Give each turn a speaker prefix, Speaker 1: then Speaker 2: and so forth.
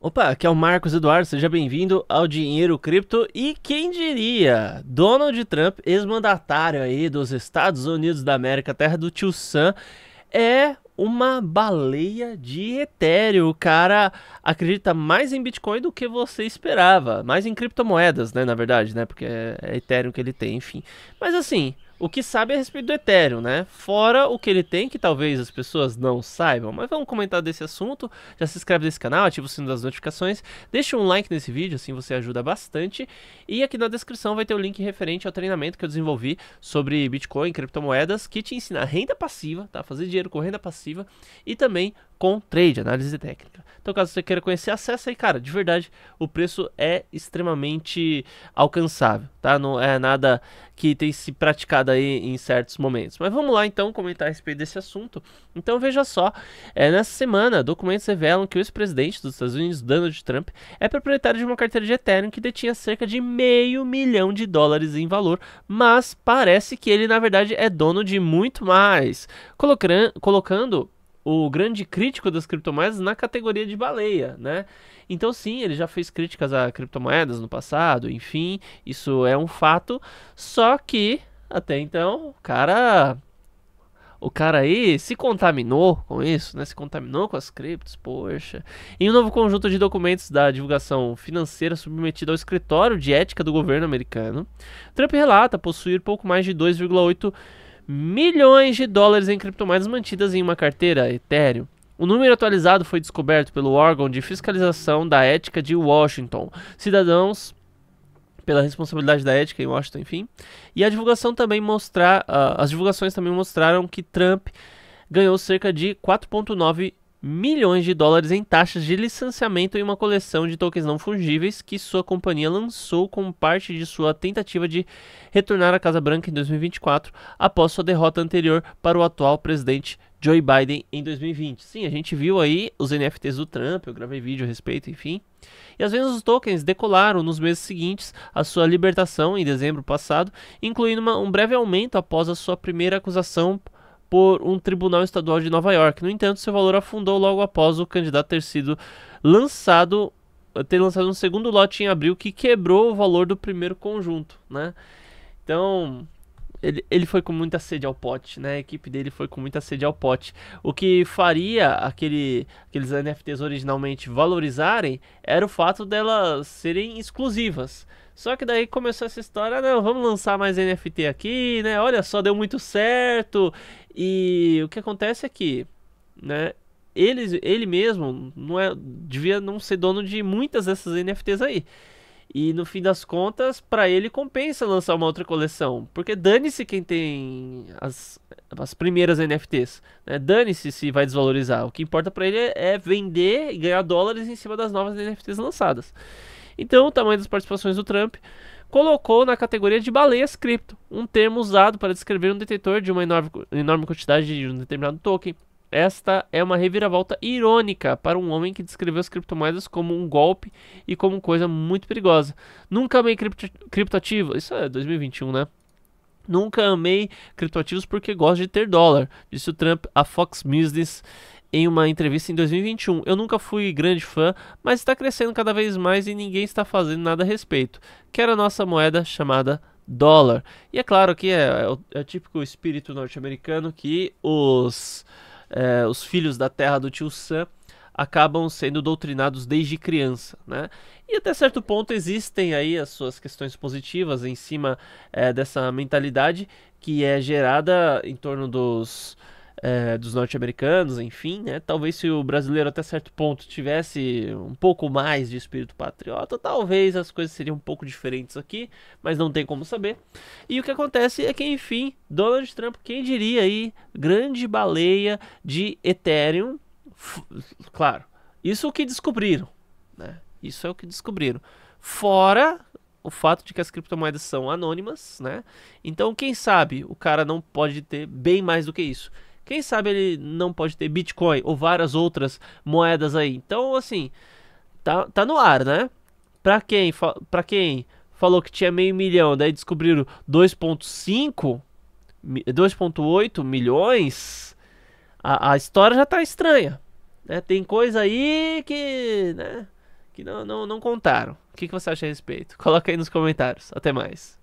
Speaker 1: Opa, aqui é o Marcos Eduardo, seja bem-vindo ao Dinheiro Cripto. E quem diria? Donald Trump, ex-mandatário aí dos Estados Unidos da América, terra do tio Sam, é uma baleia de Ethereum. O cara acredita mais em Bitcoin do que você esperava. Mais em criptomoedas, né, na verdade, né? Porque é Ethereum que ele tem, enfim. Mas assim, o que sabe é a respeito do Ethereum, né? Fora o que ele tem, que talvez as pessoas não saibam. Mas vamos comentar desse assunto. Já se inscreve nesse canal, ativa o sino das notificações, deixa um like nesse vídeo, assim você ajuda bastante. E aqui na descrição vai ter o link referente ao treinamento que eu desenvolvi sobre Bitcoin, criptomoedas, que te ensina renda passiva, tá? Fazer dinheiro com renda passiva e também com trade, análise técnica. Então, caso você queira conhecer, acessa aí, cara. De verdade, o preço é extremamente alcançável, tá? Não é nada que tem se praticado aí em certos momentos. Mas vamos lá, então, comentar a respeito desse assunto. Então, veja só. É, nessa semana, documentos revelam que o ex-presidente dos Estados Unidos, Donald Trump, é proprietário de uma carteira de Ethereum que detinha cerca de meio milhão de dólares em valor, mas parece que ele, na verdade, é dono de muito mais, colocando o grande crítico das criptomoedas na categoria de baleia, né? Então sim, ele já fez críticas a criptomoedas no passado, enfim, isso é um fato, só que até então, o cara o cara aí se contaminou com isso, né? Se contaminou com as criptos, poxa. Em um novo conjunto de documentos da divulgação financeira submetido ao escritório de ética do governo americano, Trump relata possuir pouco mais de 2,8 milhões de dólares em criptomoedas mantidas em uma carteira Ethereum. O número atualizado foi descoberto pelo órgão de fiscalização da ética de Washington. Cidadãos pela responsabilidade da ética em Washington, enfim. E a divulgação também mostrar, uh, ah, as divulgações também mostraram que Trump ganhou cerca de 4,9 milhões de dólares em taxas de licenciamento em uma coleção de tokens não fungíveis que sua companhia lançou como parte de sua tentativa de retornar à Casa Branca em 2024, após sua derrota anterior para o atual presidente Joe Biden em 2020. Sim, a gente viu aí os NFTs do Trump, eu gravei vídeo a respeito, enfim. E às vezes os tokens decolaram nos meses seguintes à sua libertação em dezembro passado, incluindo uma, um breve aumento após a sua primeira acusação por um tribunal estadual de Nova York. No entanto, seu valor afundou logo após o candidato ter sido lançado ter lançado um segundo lote em abril que quebrou o valor do primeiro conjunto, né? Então, ele, ele foi com muita sede ao pote, né? A equipe dele foi com muita sede ao pote. O que faria aquele, aqueles NFTs originalmente valorizarem era o fato delas serem exclusivas. Só que daí começou essa história, não, né, vamos lançar mais NFT aqui, né? Olha só, deu muito certo. E o que acontece é que, né, ele, ele mesmo não é, devia não ser dono de muitas dessas NFTs aí. E no fim das contas, para ele compensa lançar uma outra coleção. Porque dane-se quem tem as, as primeiras NFTs. Né? Dane-se se vai desvalorizar. O que importa para ele é, é vender e ganhar dólares em cima das novas NFTs lançadas. Então, o tamanho das participações do Trump colocou na categoria de baleias cripto, um termo usado para descrever um detetor de uma enorme, enorme quantidade de um determinado token. Esta é uma reviravolta irônica para um homem que descreveu as criptomoedas como um golpe e como coisa muito perigosa. Nunca amei cripto, criptoativo. Isso é 2021, né? Nunca amei criptoativos porque gosto de ter dólar, disse o Trump a Fox Business em uma entrevista em 2021. Eu nunca fui grande fã, mas está crescendo cada vez mais e ninguém está fazendo nada a respeito. Que era a nossa moeda chamada dólar. E é claro que é, é, o, é o, típico espírito norte-americano que os, é, os filhos da terra do tio Sam acabam sendo doutrinados desde criança, né? E até certo ponto existem aí as suas questões positivas em cima é, dessa mentalidade que é gerada em torno dos é, dos norte-americanos, enfim, né? Talvez se o brasileiro até certo ponto tivesse um pouco mais de espírito patriota, talvez as coisas seriam um pouco diferentes aqui, mas não tem como saber. E o que acontece é que, enfim, Donald Trump, quem diria aí, grande baleia de Ethereum, claro, isso é o que descobriram, né? Isso é o que descobriram. Fora o fato de que as criptomoedas são anônimas, né? Então, quem sabe o cara não pode ter bem mais do que isso. Quem sabe ele não pode ter Bitcoin ou várias outras moedas aí. Então, assim, tá, tá no ar, né? Pra quem, pra quem falou que tinha meio milhão, daí descobriram 2.5, 2.8 milhões, a, a, história já tá estranha. Né? Tem coisa aí que, né, que não, não, não contaram. O que, que você acha a respeito? Coloca aí nos comentários. Até mais.